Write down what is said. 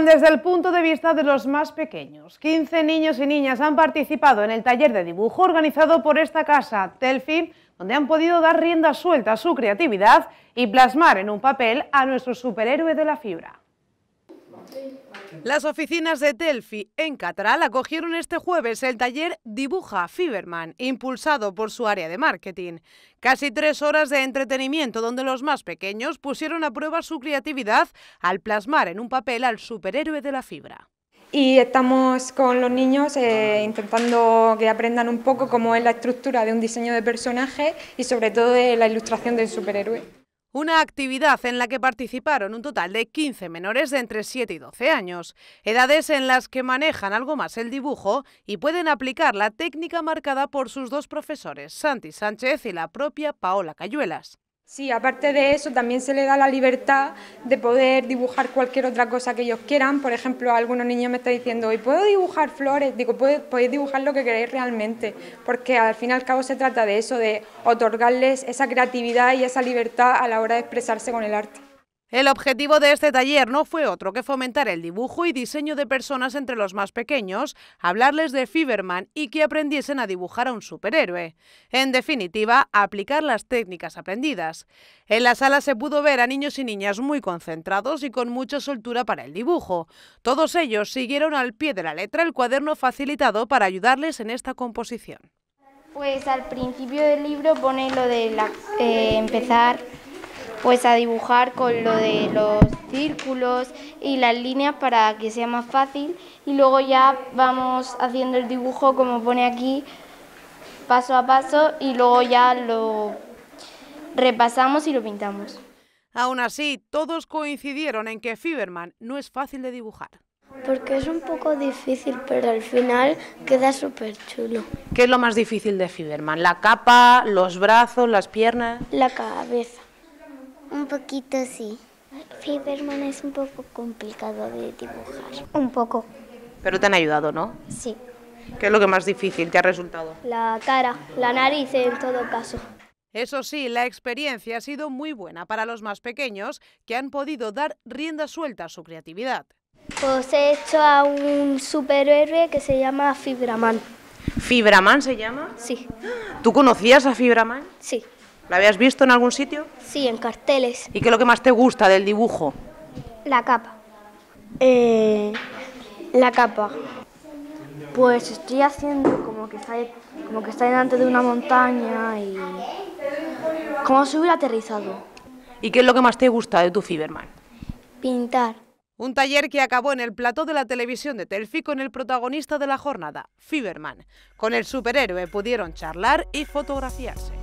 desde el punto de vista de los más pequeños. 15 niños y niñas han participado en el taller de dibujo organizado por esta casa, Telfi, donde han podido dar rienda suelta a su creatividad y plasmar en un papel a nuestro superhéroe de la fibra. Las oficinas de Delphi en Catral acogieron este jueves el taller Dibuja Fiberman, impulsado por su área de marketing. Casi tres horas de entretenimiento donde los más pequeños pusieron a prueba su creatividad al plasmar en un papel al superhéroe de la fibra. Y estamos con los niños eh, intentando que aprendan un poco cómo es la estructura de un diseño de personaje y sobre todo de la ilustración del superhéroe. Una actividad en la que participaron un total de 15 menores de entre 7 y 12 años, edades en las que manejan algo más el dibujo y pueden aplicar la técnica marcada por sus dos profesores, Santi Sánchez y la propia Paola Cayuelas. Sí, aparte de eso también se le da la libertad de poder dibujar cualquier otra cosa que ellos quieran. Por ejemplo, algunos niños me están diciendo, hoy puedo dibujar flores? Digo, podéis dibujar lo que queráis realmente, porque al fin y al cabo se trata de eso, de otorgarles esa creatividad y esa libertad a la hora de expresarse con el arte. El objetivo de este taller no fue otro que fomentar el dibujo y diseño de personas entre los más pequeños, hablarles de Fiberman y que aprendiesen a dibujar a un superhéroe. En definitiva, aplicar las técnicas aprendidas. En la sala se pudo ver a niños y niñas muy concentrados y con mucha soltura para el dibujo. Todos ellos siguieron al pie de la letra el cuaderno facilitado para ayudarles en esta composición. Pues al principio del libro pone lo de eh, empezar pues a dibujar con lo de los círculos y las líneas para que sea más fácil y luego ya vamos haciendo el dibujo como pone aquí paso a paso y luego ya lo repasamos y lo pintamos. Aún así, todos coincidieron en que Fiberman no es fácil de dibujar. Porque es un poco difícil, pero al final queda súper chulo. ¿Qué es lo más difícil de Fiberman? ¿La capa, los brazos, las piernas? La cabeza. Un poquito sí. Fiberman es un poco complicado de dibujar. Un poco. Pero te han ayudado, ¿no? Sí. ¿Qué es lo que más difícil te ha resultado? La cara, la nariz en todo caso. Eso sí, la experiencia ha sido muy buena para los más pequeños que han podido dar rienda suelta a su creatividad. Pues he hecho a un superhéroe que se llama Fibraman. ¿Fibraman se llama? Sí. ¿Tú conocías a Fibraman? Sí. ¿La habías visto en algún sitio? Sí, en carteles. ¿Y qué es lo que más te gusta del dibujo? La capa. Eh, la capa. Pues estoy haciendo como que está, como que está delante de una montaña y como si hubiera aterrizado. ¿Y qué es lo que más te gusta de tu Fiberman? Pintar. Un taller que acabó en el plató de la televisión de Telfi con el protagonista de la jornada, Fiberman. Con el superhéroe pudieron charlar y fotografiarse.